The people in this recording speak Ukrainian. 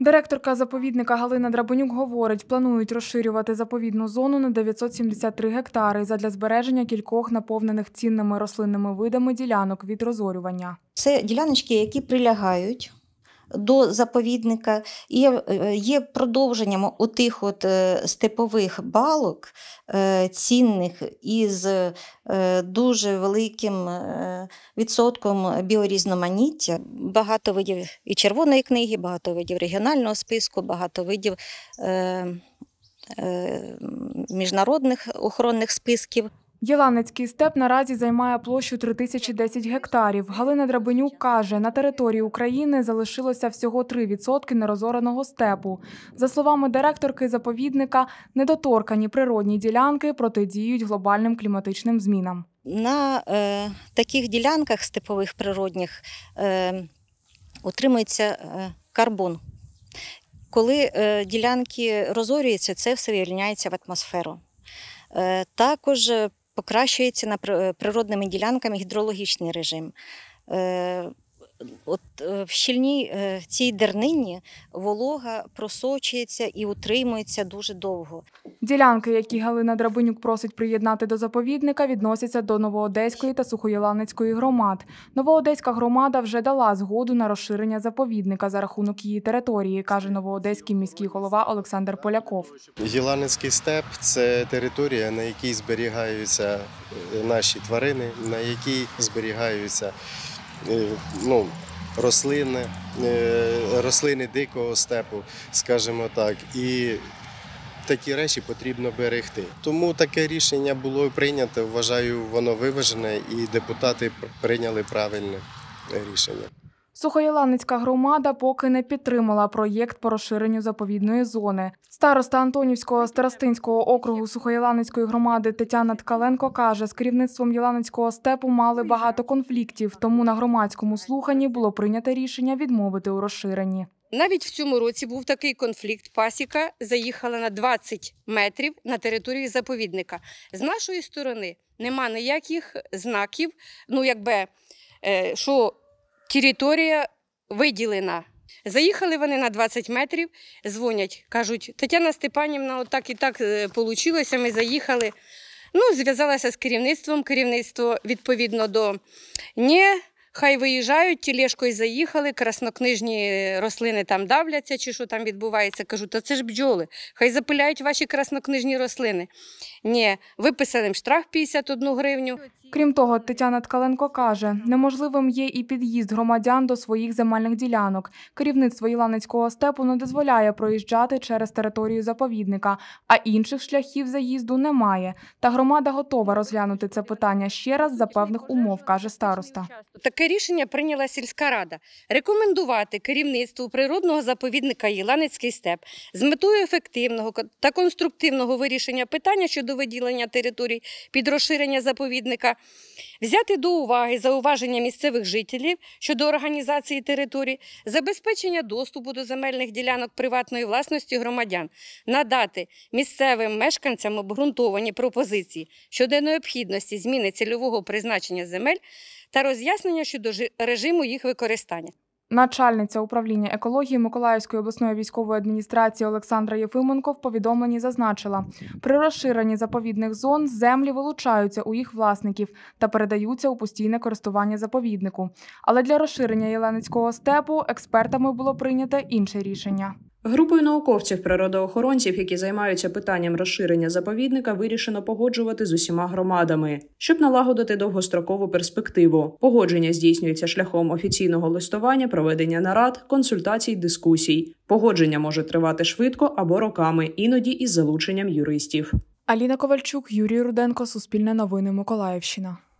Директорка заповідника Галина Драбонюк говорить, планують розширювати заповідну зону на 973 гектари задля збереження кількох наповнених цінними рослинними видами ділянок від розорювання. Це діляночки, які прилягають до заповідника, і е, є продовженням отих от е, степових балок е, цінних із дуже великим відсотком біорізноманіття. Багато видів і червоної книги, багато видів регіонального списку, багато видів міжнародних охоронних списків. Єланицький степ наразі займає площу 3010 гектарів. Галина Драбенюк каже, на території України залишилося всього 3% нерозореного степу. За словами директорки заповідника, недоторкані природні ділянки протидіють глобальним кліматичним змінам. На е, таких ділянках степових природних е, утримується е, карбон. Коли е, ділянки розорюються, це все вивільняється в атмосферу. Е, також е, покращується на природними ділянками гідрологічний режим. Е, от е, в щільній е, цій дернині волога просочується і утримується дуже довго. Ділянки, які Галина Драбинюк просить приєднати до заповідника, відносяться до Новоодеської та Сухоєланецької громад. Новоодеська громада вже дала згоду на розширення заповідника за рахунок її території, каже новоодеський міський голова Олександр Поляков. Єланецький степ це територія, на якій зберігаються е, наші тварини, на якій зберігаються. Е, ну, рослини, е, рослини дикого степу, скажімо так. І Такі речі потрібно берегти. Тому таке рішення було прийнято. Вважаю, воно виважене, і депутати прийняли правильне рішення. Сухоєланицька громада поки не підтримала проєкт по розширенню заповідної зони. Староста Антонівського старостинського округу Сухоєланицької громади Тетяна Ткаленко каже, з керівництвом Єланицького степу мали багато конфліктів, тому на громадському слуханні було прийнято рішення відмовити у розширенні. Навіть в цьому році був такий конфлікт. Пасіка заїхала на 20 метрів на території заповідника. З нашої сторони нема ніяких знаків, ну якби е, що територія виділена. Заїхали вони на 20 метрів, дзвонять, кажуть, Тетяна Степанівна, отак і так вийшло, е, ми заїхали. Ну, Зв'язалася з керівництвом, керівництво відповідно до «Ні, хай виїжджають, тілешкою заїхали, краснокнижні рослини там давляться чи що там відбувається. Кажу, та це ж бджоли, хай запиляють ваші краснокнижні рослини. Ні, виписали їм штраф 51 гривню. Крім того, Тетяна Ткаленко каже, неможливим є і під'їзд громадян до своїх земельних ділянок. Керівництво Іланицького степу не дозволяє проїжджати через територію заповідника, а інших шляхів заїзду немає. Та громада готова розглянути це питання ще раз за певних умов, каже староста. Таке рішення прийняла сільська рада рекомендувати керівництву природного заповідника Єланицький степ з метою ефективного та конструктивного вирішення питання щодо виділення територій під розширення заповідника. Взяти до уваги зауваження місцевих жителів щодо організації територій, забезпечення доступу до земельних ділянок приватної власності громадян, надати місцевим мешканцям обґрунтовані пропозиції щодо необхідності зміни цільового призначення земель та роз'яснення щодо режиму їх використання. Начальниця управління екології Миколаївської обласної військової адміністрації Олександра Єфименко в повідомленні зазначила, при розширенні заповідних зон землі вилучаються у їх власників та передаються у постійне користування заповіднику. Але для розширення Єленицького степу експертами було прийнято інше рішення. Групою науковців природоохоронців, які займаються питанням розширення заповідника, вирішено погоджувати з усіма громадами, щоб налагодити довгострокову перспективу. Погодження здійснюється шляхом офіційного листування, проведення нарад, консультацій, дискусій. Погодження може тривати швидко або роками, іноді із залученням юристів. Аліна Ковальчук, Юрій Руденко, Суспільне новини, Миколаївщина.